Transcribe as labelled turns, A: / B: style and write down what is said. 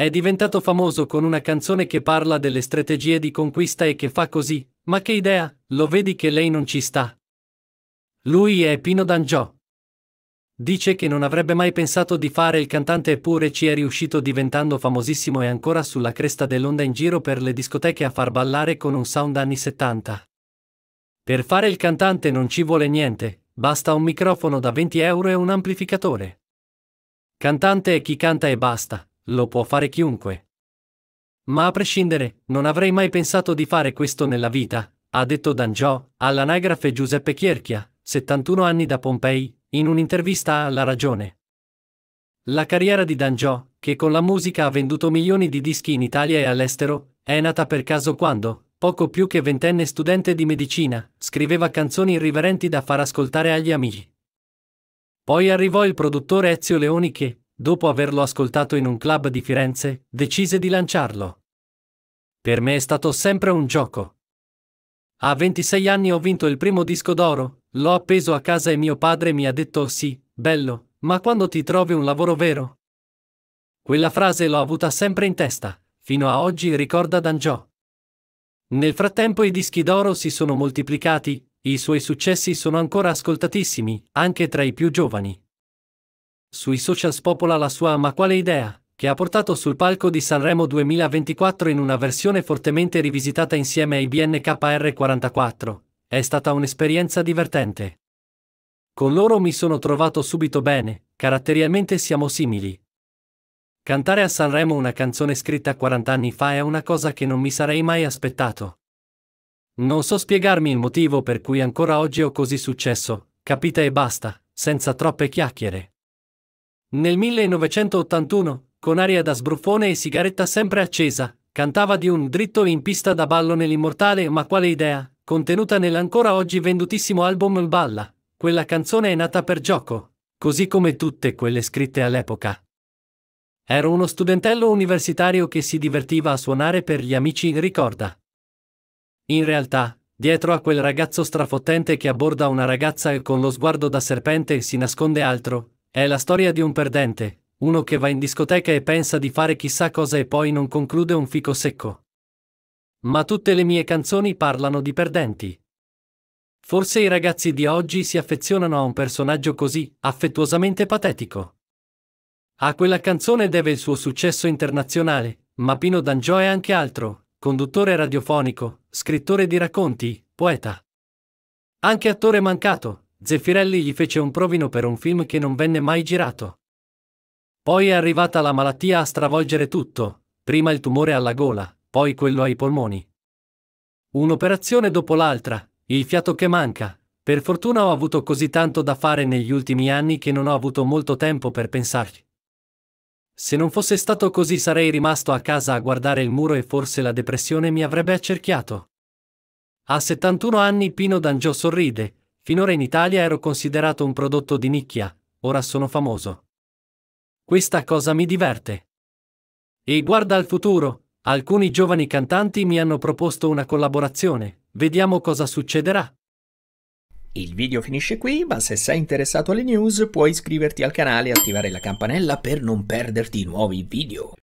A: È diventato famoso con una canzone che parla delle strategie di conquista e che fa così, ma che idea, lo vedi che lei non ci sta. Lui è Pino D'Angiò. Dice che non avrebbe mai pensato di fare il cantante eppure ci è riuscito diventando famosissimo e ancora sulla cresta dell'onda in giro per le discoteche a far ballare con un sound anni 70. Per fare il cantante non ci vuole niente, basta un microfono da 20 euro e un amplificatore. Cantante è chi canta e basta lo può fare chiunque. Ma a prescindere, non avrei mai pensato di fare questo nella vita, ha detto Danjò all'anagrafe Giuseppe Chierchia, 71 anni da Pompei, in un'intervista alla Ragione. La carriera di Danjò, che con la musica ha venduto milioni di dischi in Italia e all'estero, è nata per caso quando, poco più che ventenne studente di medicina, scriveva canzoni irriverenti da far ascoltare agli amici. Poi arrivò il produttore Ezio Leoni che, dopo averlo ascoltato in un club di Firenze, decise di lanciarlo. Per me è stato sempre un gioco. A 26 anni ho vinto il primo disco d'oro, l'ho appeso a casa e mio padre mi ha detto sì, bello, ma quando ti trovi un lavoro vero? Quella frase l'ho avuta sempre in testa, fino a oggi ricorda Dangiò. Nel frattempo i dischi d'oro si sono moltiplicati, i suoi successi sono ancora ascoltatissimi, anche tra i più giovani. Sui social spopola la sua Ma quale idea, che ha portato sul palco di Sanremo 2024 in una versione fortemente rivisitata insieme ai BNKR44. È stata un'esperienza divertente. Con loro mi sono trovato subito bene, caratterialmente siamo simili. Cantare a Sanremo una canzone scritta 40 anni fa è una cosa che non mi sarei mai aspettato. Non so spiegarmi il motivo per cui ancora oggi ho così successo, capita e basta, senza troppe chiacchiere. Nel 1981, con aria da sbruffone e sigaretta sempre accesa, cantava di un dritto in pista da ballo nell'immortale Ma quale idea, contenuta nell'ancora oggi vendutissimo album Il Balla. Quella canzone è nata per gioco, così come tutte quelle scritte all'epoca. Ero uno studentello universitario che si divertiva a suonare per gli amici, ricorda. In realtà, dietro a quel ragazzo strafottente che abborda una ragazza e con lo sguardo da serpente si nasconde altro, è la storia di un perdente, uno che va in discoteca e pensa di fare chissà cosa e poi non conclude un fico secco. Ma tutte le mie canzoni parlano di perdenti. Forse i ragazzi di oggi si affezionano a un personaggio così, affettuosamente patetico. A quella canzone deve il suo successo internazionale, ma Pino D'Angio è anche altro, conduttore radiofonico, scrittore di racconti, poeta. Anche attore mancato, Zeffirelli gli fece un provino per un film che non venne mai girato. Poi è arrivata la malattia a stravolgere tutto, prima il tumore alla gola, poi quello ai polmoni. Un'operazione dopo l'altra, il fiato che manca. Per fortuna ho avuto così tanto da fare negli ultimi anni che non ho avuto molto tempo per pensarci. Se non fosse stato così sarei rimasto a casa a guardare il muro e forse la depressione mi avrebbe accerchiato. A 71 anni Pino D'Angio sorride, Finora in Italia ero considerato un prodotto di nicchia, ora sono famoso. Questa cosa mi diverte. E guarda al futuro, alcuni giovani cantanti mi hanno proposto una collaborazione, vediamo cosa succederà. Il video finisce qui, ma se sei interessato alle news puoi iscriverti al canale e attivare la campanella per non perderti nuovi video.